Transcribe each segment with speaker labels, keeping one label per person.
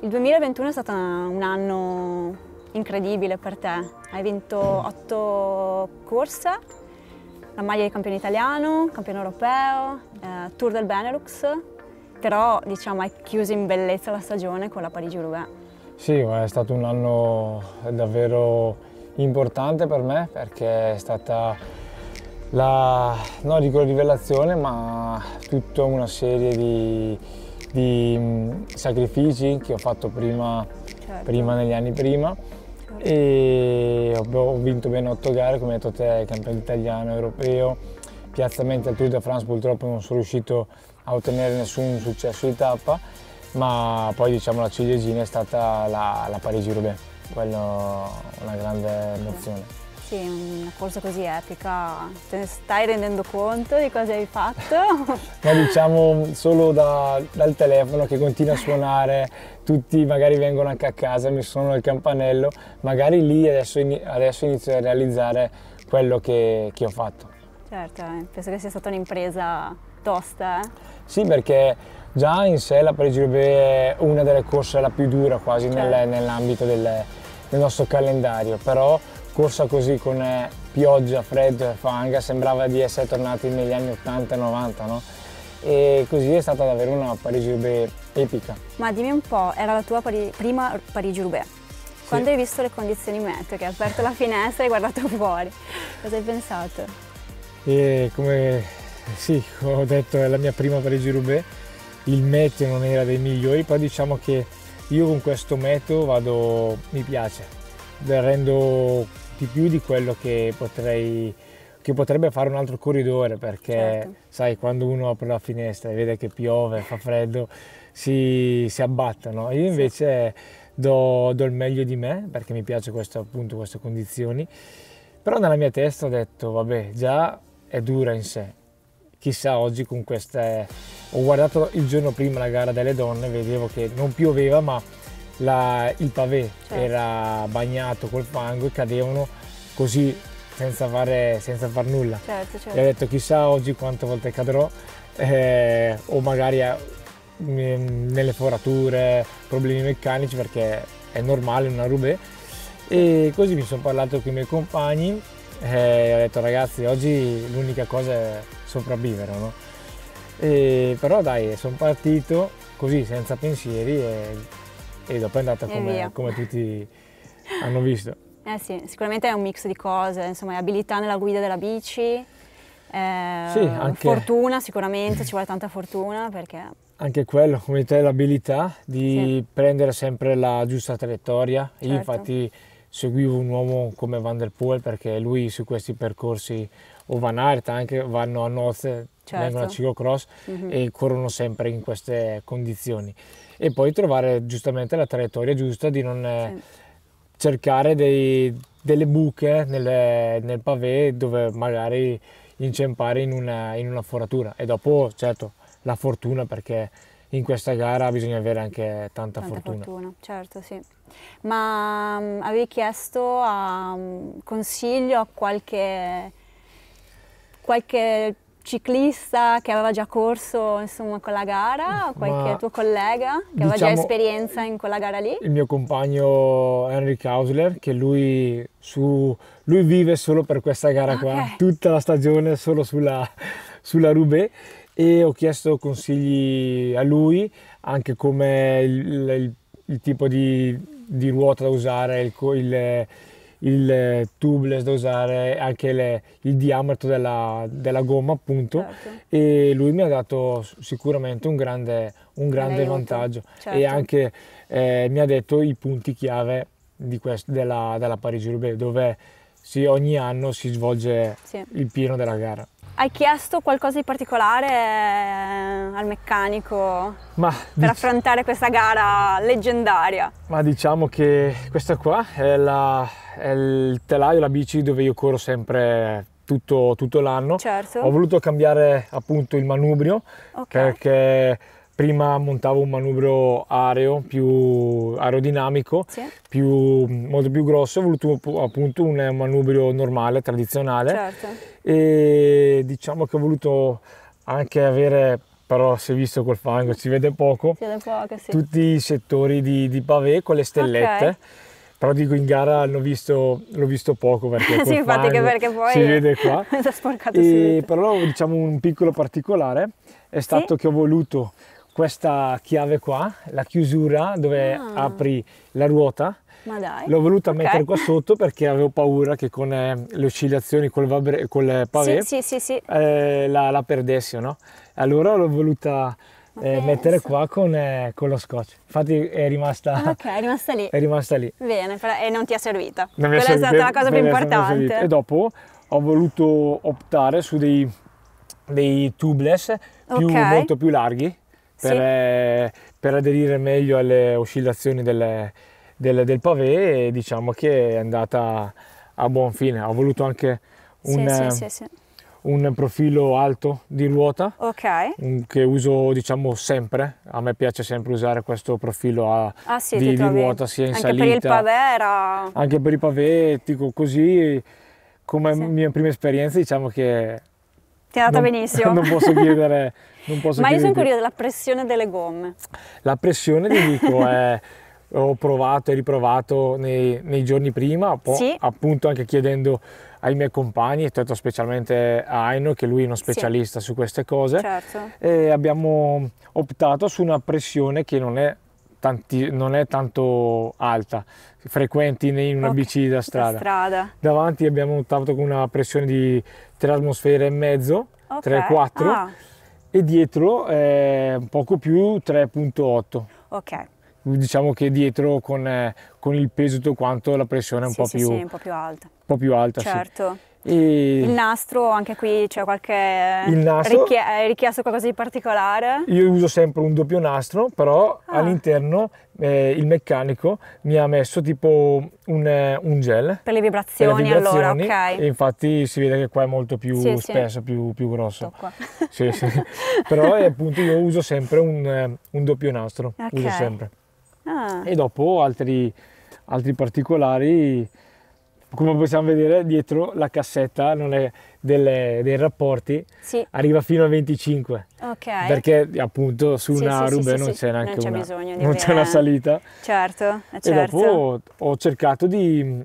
Speaker 1: Il 2021 è stato un anno incredibile per te. Hai vinto otto corse, la maglia di campione italiano, campione europeo, eh, Tour del Benelux, però diciamo hai chiuso in bellezza la stagione con la Parigi-Roubaix.
Speaker 2: Sì, è stato un anno davvero importante per me perché è stata la, non dico rivelazione, ma tutta una serie di, di mm, sacrifici che ho fatto prima, certo. prima negli anni prima certo. e ho, ho, vinto bene 8 gare, come hai detto te, campionato italiano, europeo, piazzamento al Tour de France purtroppo non sono riuscito a ottenere nessun successo di tappa, ma poi diciamo la ciliegina è stata la, la Parigi-Roubaix, quella una grande emozione.
Speaker 1: Sì, una corsa così epica, te ne stai rendendo conto di cosa hai fatto?
Speaker 2: Ma diciamo solo da, dal telefono che continua a suonare, tutti magari vengono anche a casa, mi suonano il campanello, magari lì adesso, adesso inizio a realizzare quello che, che ho fatto.
Speaker 1: Certo, eh, penso che sia stata un'impresa tosta. Eh?
Speaker 2: Sì, perché già in sé la parigi una delle corse la più dura quasi certo. nel, nell'ambito del, del, nostro calendario, però corsa così con eh, pioggia, freddo e fanga sembrava di essere tornati negli anni 80 e 90, no? E così è stata davvero una Parigi-Roubaix epica.
Speaker 1: Ma dimmi un po', era la tua pari prima Parigi-Roubaix? Quando sì. hai visto le condizioni meteo, che hai aperto la finestra e hai guardato fuori, cosa hai pensato?
Speaker 2: E come sì, ho detto, è la mia prima Parigi-Roubaix, il meteo non era dei migliori, poi diciamo che io con questo meteo vado, mi piace, rendo di più di quello che potrei che potrebbe fare un altro corridore perché certo. sai quando uno apre la finestra e vede che piove, fa freddo, si, si abbattono. Io invece sì. do, do, il meglio di me perché mi piace questo, appunto, queste condizioni, però nella mia testa ho detto vabbè già è dura in sé, chissà oggi con queste... Ho guardato il giorno prima la gara delle donne, vedevo che non pioveva ma la, il pavé certo. era bagnato col fango e cadevano così senza fare, senza far nulla. Certo, certo. E ho detto chissà oggi quante volte cadrò eh, o magari eh, nelle forature, problemi meccanici perché è normale una rubé e così mi sono parlato con i miei compagni e eh, ho detto ragazzi oggi l'unica cosa è sopravvivere no? e, però dai sono partito così senza pensieri e e dopo è andata come, come, tutti hanno visto.
Speaker 1: Eh sì, sicuramente è un mix di cose, insomma, abilità nella guida della bici, eh, sì, anche... fortuna sicuramente, ci vuole tanta fortuna perché...
Speaker 2: Anche quello, come te, l'abilità di sì. prendere sempre la giusta traiettoria. Certo. Io infatti seguivo un uomo come Van der Poel perché lui su questi percorsi o Van Aert anche vanno a nozze, certo. vengono a certo. ciclocross mm -hmm. e corrono sempre in queste condizioni e poi trovare giustamente la traiettoria giusta di non eh, sì. cercare dei, delle buche nelle, nel pavé dove magari inciampare in una, in una foratura e dopo certo la fortuna perché in questa gara bisogna avere anche tanta, tanta fortuna. fortuna.
Speaker 1: Certo, sì. Ma um, avevi chiesto a, ah, um, mm, consiglio a qualche, qualche ciclista che aveva già corso insomma quella gara, qualche Ma, tuo collega che diciamo, aveva già diciamo esperienza in quella gara lì? Il
Speaker 2: mio compagno Henry Kausler che lui, su, lui vive solo per questa gara ah, okay. qua, tutta la stagione solo sulla, sulla Roubaix e ho chiesto consigli a lui anche come il, il, il tipo di, di, ruota da usare, il, il il eh, tubeless da usare, anche le, il diametro della, della gomma appunto certo. e lui mi ha dato sicuramente un grande, un grande vantaggio certo. e anche eh, mi ha detto i punti chiave questo, della, della Parigi-Roubaix dove si, ogni anno si svolge sì. il pieno della gara.
Speaker 1: Hai chiesto qualcosa di particolare eh, al meccanico Ma, per dic- affrontare questa gara leggendaria?
Speaker 2: Ma diciamo che questa qua è, la, è il telaio, la bici dove io corro sempre tutto, tutto l'anno. Certo. Ho voluto cambiare appunto il manubrio okay. perché prima montavo un manubrio aereo più aerodinamico, sì. più, molto più grosso, ho voluto appunto un manubrio normale, tradizionale certo. e diciamo che ho voluto anche avere però si è visto col fango, si vede poco, si
Speaker 1: vede poco sì. tutti
Speaker 2: i settori di, di pavé con le stellette. Okay però dico in gara l'ho visto, l'ho visto poco perché sì, infatti che perché poi si vede qua
Speaker 1: si è sporcato e,
Speaker 2: però diciamo un piccolo particolare è stato sì? che ho voluto questa chiave qua, la chiusura dove ah. apri la ruota. L'ho voluta okay. mettere qua sotto perché avevo paura che con eh, le oscillazioni col, vabre, col eh, pavé sì, sì, sì, eh, la, la, perdessi, no? Allora l'ho voluta eh, mettere qua con, eh, con, lo scotch. Infatti è rimasta, ah,
Speaker 1: okay, è rimasta lì. È rimasta lì. Bene, e non ti è servita. Non Quella è, servita, è stata la cosa più importante. E
Speaker 2: dopo ho voluto optare su dei, dei tubeless più, okay. molto più larghi per, eh, per aderire meglio alle oscillazioni delle, del, del pavé e diciamo che è andata a buon fine. Ho voluto anche un, sì, eh, sì, un profilo alto di ruota okay. un, che uso diciamo sempre. A me piace sempre usare questo profilo a, ah, di, di, ruota sia in anche salita. Anche per il pavé era... Anche per i pavé, dico così, come mia prima esperienza diciamo che
Speaker 1: ti è andata non, benissimo. Non posso chiedere...
Speaker 2: non posso Ma io sono curiosa
Speaker 1: della pressione delle gomme.
Speaker 2: La pressione, ti dico, è... ho provato e riprovato nei, nei giorni prima, poi sì. appunto anche chiedendo ai miei compagni, detto specialmente a Aino che lui è uno specialista sì. su queste cose, certo. e abbiamo optato su una pressione che non è tanti, non è tanto alta, frequenti in una okay, bici da strada. da strada. Davanti abbiamo un tavolo con una pressione di 3 atmosfere e mezzo, okay. 3-4, ah. e dietro eh, poco più 3,8. Ok. Diciamo che dietro con, eh, con il peso tutto quanto la pressione è un, sì, po, sì, più, sì, un po' più alta. Un po' più alta, certo. E il
Speaker 1: nastro, anche qui c'è qualche nastro, eh, richiesto qualcosa di particolare?
Speaker 2: Io uso sempre un doppio nastro, però ah. all'interno eh, il meccanico mi ha messo tipo un, eh, un gel. Per
Speaker 1: le vibrazioni, per le vibrazioni allora, ok. E
Speaker 2: infatti si vede che qua è molto più sì, spesso, sì. più, più grosso. Sì, sì. però eh, appunto io uso sempre un, un doppio nastro, okay. uso sempre. Ah. E dopo altri, altri particolari come possiamo vedere dietro la cassetta non è, delle, dei rapporti sì. arriva fino a 25
Speaker 1: okay. perché
Speaker 2: appunto su sì, una sì, Rubè non c'è neanche non c'è una, non c'è una eh. salita
Speaker 1: certo, certo. e dopo
Speaker 2: certo. ho cercato di mm,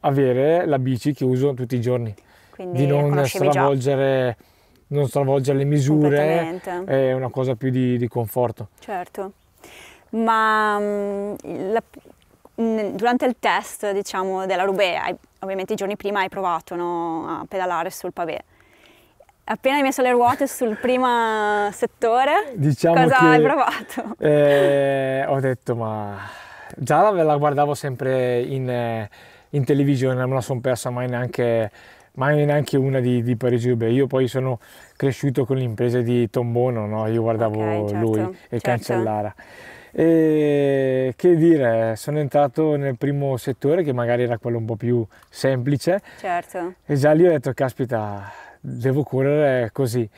Speaker 2: avere la bici che uso tutti i giorni Quindi di non stravolgere già. non stravolgere le misure è una cosa più di, di conforto
Speaker 1: certo ma mm, la, durante il test diciamo, della Roubaix, ovviamente i giorni prima hai provato no, a pedalare sul pavé. Appena hai messo le ruote sul primo settore, diciamo cosa che, hai provato?
Speaker 2: Eh, ho detto ma già la, la guardavo sempre in, in, televisione, non me la sono persa mai neanche, mai neanche una di, di Parigi Roubaix. Io poi sono cresciuto con l'impresa di Tombono, no? io guardavo okay, certo, lui e certo. Cancellara. E che dire, sono entrato nel primo settore che magari era quello un po' più semplice. Certo. E già lì ho detto, caspita, devo correre così.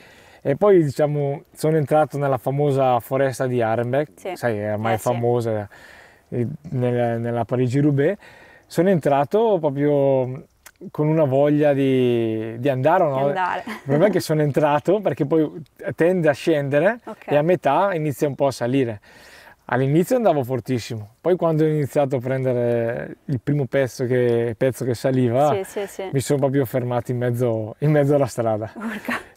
Speaker 2: E poi diciamo sono entrato nella famosa foresta di Arenbeck, sì. sai, ormai eh, famosa sì. Eh, nella, nella Parigi-Roubaix. Sono entrato proprio con una voglia di, di andare o no? Di andare. Il problema è che sono entrato perché poi tende a scendere okay. e a metà inizia un po' a salire. All'inizio andavo fortissimo, poi quando ho iniziato a prendere il primo pezzo che, pezzo che saliva, sì, sì, sì. mi sono proprio fermato in mezzo, in mezzo alla strada.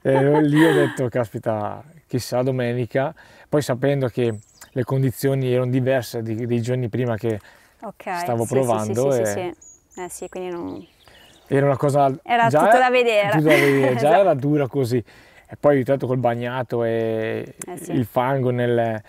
Speaker 2: E lì ho detto, caspita, chissà domenica, poi sapendo che le condizioni erano diverse di, dei giorni prima che okay, stavo provando. Sì, sì, e...
Speaker 1: eh, sì, quindi non...
Speaker 2: Era una cosa... Era già tutto da vedere. Tutto da vedere. già esatto. era dura così. E poi aiutato col bagnato e eh, il fango nel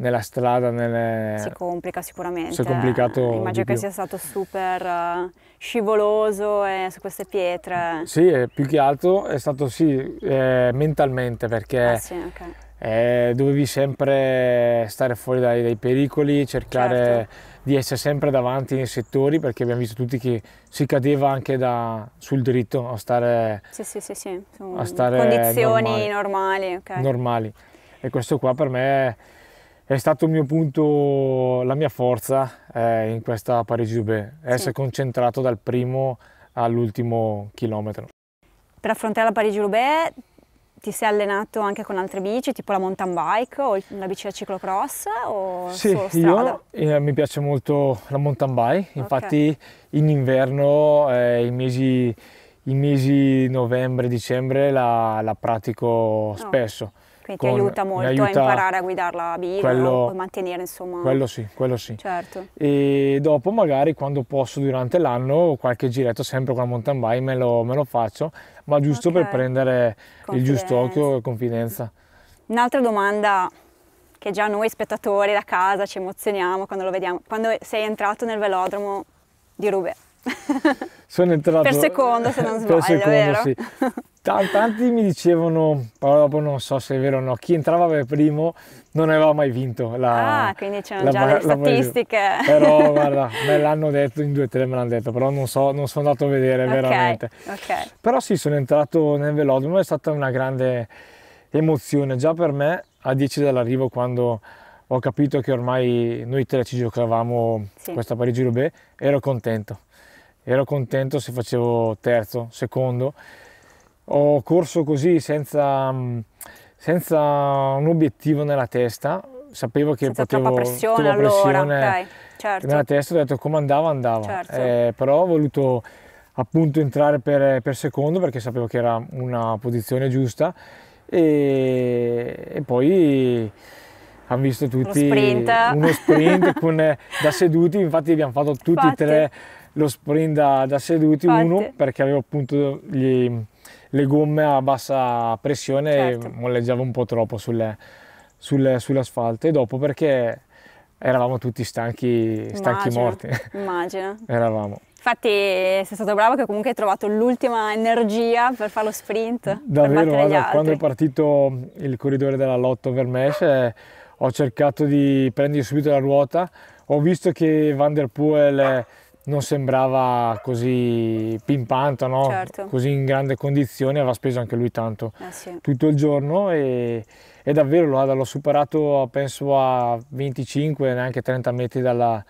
Speaker 2: nella strada, nelle... Si
Speaker 1: complica sicuramente. Si è complicato. Eh. Immagino che più. sia stato super eh, scivoloso e su queste pietre.
Speaker 2: Sì, più che altro è stato sì, eh, mentalmente perché ah, sì, okay. eh, dovevi sempre stare fuori dai, dai pericoli, cercare certo. di essere sempre davanti nei settori perché abbiamo visto tutti che si cadeva anche da, sul dritto a stare...
Speaker 1: Sì, sì, sì, sì. condizioni normali. Normali, okay.
Speaker 2: normali. E questo qua per me è stato il mio punto, la mia forza eh, in questa Parigi-Roubaix, essere sì. concentrato dal primo all'ultimo chilometro.
Speaker 1: Per affrontare la Parigi-Roubaix ti sei allenato anche con altre bici, tipo la mountain bike o la bici da ciclocross o sì, io,
Speaker 2: eh, mi piace molto la mountain bike, infatti okay. in inverno, eh, i mesi, mesi novembre-dicembre la, la, pratico spesso. Oh.
Speaker 1: Quindi con, ti aiuta molto aiuta a imparare a guidare la bici, quello, no? mantenere insomma... Quello
Speaker 2: sì, quello sì. Certo. E dopo magari quando posso durante l'anno qualche giretto sempre con la mountain bike me lo, me lo faccio, ma giusto okay. per prendere confidenza. il giusto occhio e confidenza.
Speaker 1: Un'altra domanda che già noi spettatori da casa ci emozioniamo quando lo vediamo, quando sei entrato nel velodromo di Rube
Speaker 2: Sono entrato... per secondo
Speaker 1: se non sbaglio, per secondo, vero? Sì
Speaker 2: tanti mi dicevano, però dopo non so se è vero o no, chi entrava per primo non aveva mai vinto. La,
Speaker 1: ah, quindi c'erano già le statistiche. Però
Speaker 2: guarda, me l'hanno detto, in due o tre me l'hanno detto, però non, so, non sono andato a vedere okay, veramente. Okay. Però sì, sono entrato nel velodromo, è stata una grande emozione già per me a 10 dall'arrivo quando ho capito che ormai noi tre ci giocavamo sì. questa Parigi-Roubaix, ero contento. Ero contento se facevo terzo, secondo ho corso così senza, mm, senza un obiettivo nella testa, sapevo che senza potevo... Troppa pressione, troppa pressione allora, ok, certo. Nella testa ho detto come andava, andava, certo. eh, però ho voluto appunto entrare per, per, secondo perché sapevo che era una posizione giusta e, e poi hanno visto tutti uno sprint, uno sprint con, eh, da seduti, infatti abbiamo fatto tutti e tre lo sprint da, da seduti, Fatti. uno perché avevo appunto gli, le gomme a bassa pressione certo. molleggiava un po' troppo sulle, sulle, sull'asfalto e dopo perché eravamo tutti stanchi, stanchi immagino, morti.
Speaker 1: Immagino. eravamo. Infatti sei stato bravo che comunque hai trovato l'ultima energia per fare lo sprint. Davvero, guarda, quando è
Speaker 2: partito il corridore della Lotto Vermesh eh, ho cercato di prendere subito la ruota, ho visto che Van Der Poel... Eh, non sembrava così pimpanto, no? certo. così in grande condizione, aveva speso anche lui tanto eh sì. tutto il giorno e, e davvero l'ho superato penso a 25, neanche 30 metri dalla,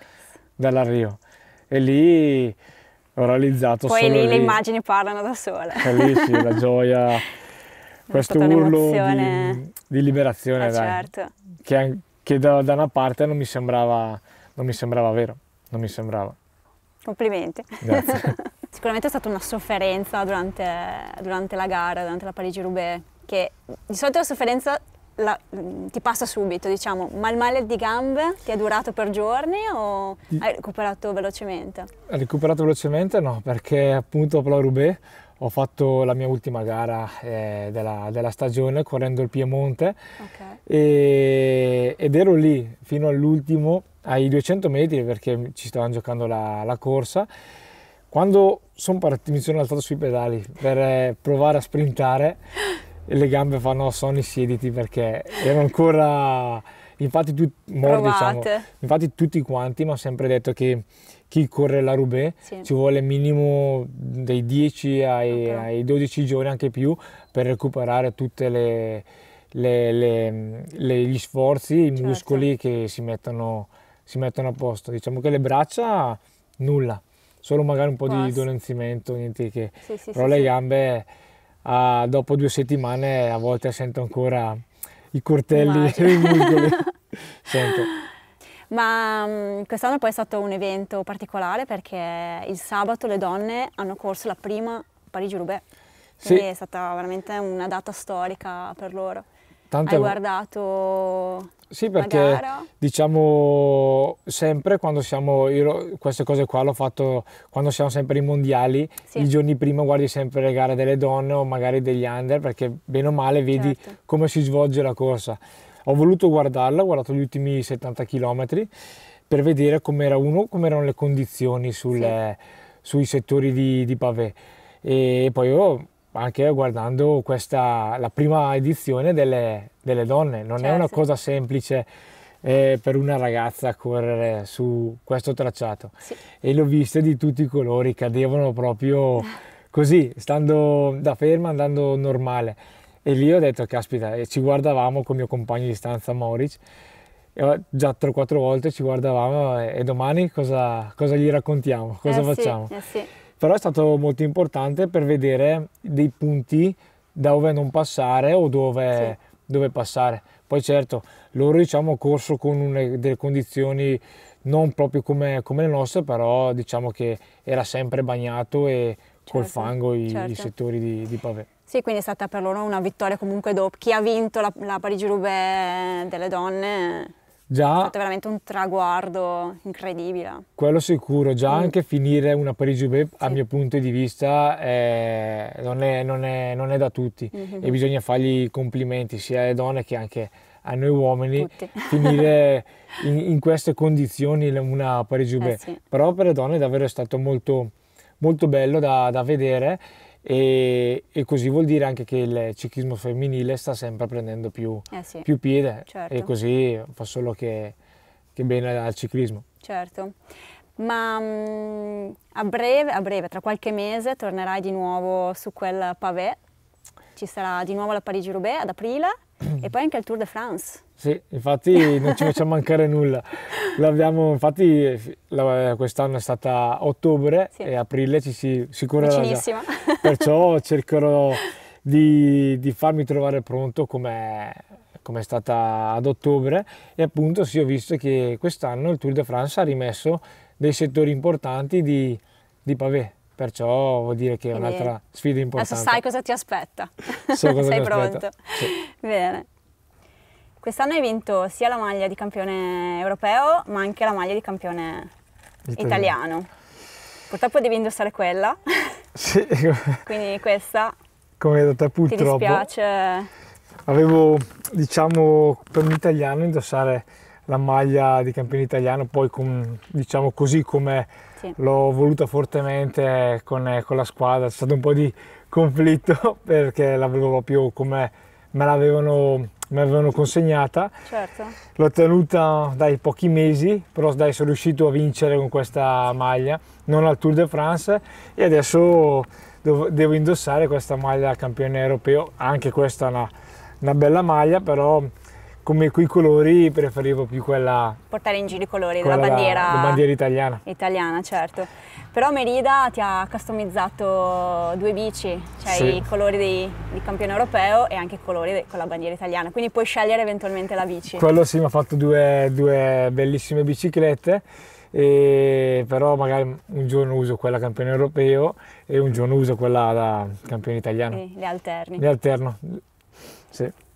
Speaker 2: dall'arrivo e lì ho realizzato Poi lì, lì, le immagini
Speaker 1: parlano da sole. E eh, lì sì, la
Speaker 2: gioia, questo urlo di, di, liberazione, eh, dai, certo. che, che da, da, una parte non mi sembrava, non mi sembrava vero, non mi sembrava.
Speaker 1: Complimenti. Sicuramente è stata una sofferenza durante, durante la gara, durante la Parigi-Roubaix, che di solito la sofferenza la, mm, ti passa subito, diciamo, ma il male di gambe ti è durato per giorni o hai recuperato velocemente?
Speaker 2: Recuperato velocemente no, perché appunto dopo la Roubaix ho fatto la mia ultima gara eh, della, della, stagione correndo il Piemonte okay. e, ed ero lì fino all'ultimo ai 200 metri perché ci stavano giocando la, la corsa. Quando son partito, mi sono alzato sui pedali per eh, provare a sprintare, le gambe fanno Sony siediti perché ero ancora Infatti, tu, mor, diciamo, infatti tutti quanti mi hanno sempre detto che chi corre la Roubaix sì. ci vuole minimo dai 10 ai, okay. ai 12 giorni, anche più, per recuperare tutti le... Le, le, le, gli sforzi, i certo. muscoli che si mettono, si mettono, a posto. Diciamo che le braccia nulla, solo magari un po' Quasi. di dolenzimento, niente che. Sì, sì, Però sì, le gambe a, ah, dopo due settimane a volte sento ancora i cortelli e i muscoli. Sento.
Speaker 1: Ma mm, quest'anno poi è stato un evento particolare perché il sabato le donne hanno corso la prima Parigi-Roubaix. Sì. è stata veramente una data storica per loro. Tante Hai guardato sì, perché
Speaker 2: diciamo sempre quando siamo, io queste cose qua l'ho fatto quando siamo sempre ai mondiali, sì. i giorni prima guardi sempre le gare delle donne o magari degli under perché bene o male vedi certo. come si svolge la corsa. Ho voluto guardarla, ho guardato gli ultimi 70 km per vedere com'era uno, com'erano le condizioni sulle, sì. sui settori di, di pavé e poi ho oh, anche guardando questa, la prima edizione delle, delle donne. Non cioè, è una certo. cosa semplice eh, per una ragazza correre su questo tracciato. Sì. E l'ho viste di tutti i colori, cadevano proprio così, stando da ferma, andando normale. E lì ho detto, caspita, e ci guardavamo con mio compagno di stanza Maurice, già 3-4 volte ci guardavamo e domani cosa, cosa gli raccontiamo, cosa eh, facciamo? Sì, eh, sì però è stato molto importante per vedere dei punti dove non passare o dove, sì. dove passare. Poi certo, loro diciamo corso con une, delle condizioni non proprio come, come, le nostre, però diciamo che era sempre bagnato e certo, col fango i, certo. i settori di, di pavé.
Speaker 1: Sì, quindi è stata per loro una vittoria comunque dopo. Chi ha vinto la, la Parigi-Roubaix delle donne Già, è stato veramente un traguardo incredibile.
Speaker 2: Quello sicuro, già mm. anche finire una Parigi-Roubaix, sì. a mio punto di vista, è, non, è, non, è, non, è, da tutti mm-hmm. e bisogna fargli complimenti sia alle donne che anche a noi uomini Tutti. finire in, in, queste condizioni una Parigi-Roubaix. Eh sì. Però per le donne è stato molto, molto bello da, da vedere e, e, così vuol dire anche che il ciclismo femminile sta sempre prendendo più,
Speaker 1: eh sì, più piede certo. e
Speaker 2: così fa solo che, che, bene al ciclismo.
Speaker 1: Certo, ma mh, mm, a, breve, a breve, tra qualche mese, tornerai di nuovo su quel pavé, ci sarà di nuovo la Parigi-Roubaix ad aprile e poi anche il Tour de France.
Speaker 2: Sì, infatti non ci facciamo mancare nulla. L'abbiamo, infatti quest'anno è stata ottobre sì. e aprile ci si, sicuramente. curerà Perciò cercherò di, di farmi trovare pronto come come è stata ad ottobre e appunto sì ho visto che quest'anno il Tour de France ha rimesso dei settori importanti di, di pavé perciò vuol dire che è un'altra sfida importante adesso sai
Speaker 1: cosa ti aspetta so cosa sei pronto sì. bene Quest'anno hai vinto sia la maglia di campione europeo, ma anche la maglia di campione italiano. italiano. Purtroppo devi indossare quella. Sì. Quindi questa.
Speaker 2: Come da te purtroppo. Mi
Speaker 1: dispiace.
Speaker 2: Avevo, diciamo, per un italiano indossare la maglia di campione italiano, poi con, diciamo così come sì. l'ho voluta fortemente con, con la squadra. C'è stato un po' di conflitto perché l'avevo proprio come me l'avevano mi avevano consegnata. Certo. L'ho tenuta dai pochi mesi, però dai, sono riuscito a vincere con questa maglia, non al Tour de France e adesso devo indossare questa maglia campione europeo, anche questa è una, una bella maglia, però come coi colori preferivo più quella...
Speaker 1: Portare in giro i colori della bandiera... La, la bandiera italiana. Italiana, certo. Però Merida ti ha customizzato due bici, cioè sì. i colori dei, di campione europeo e anche i colori de, con la bandiera italiana, quindi puoi scegliere eventualmente la bici. Quello
Speaker 2: sì, mi ha fatto due, due bellissime biciclette e però magari un giorno uso quella campione europeo e un giorno uso quella da campione italiano. Sì, le alterni. Le alterno, sì.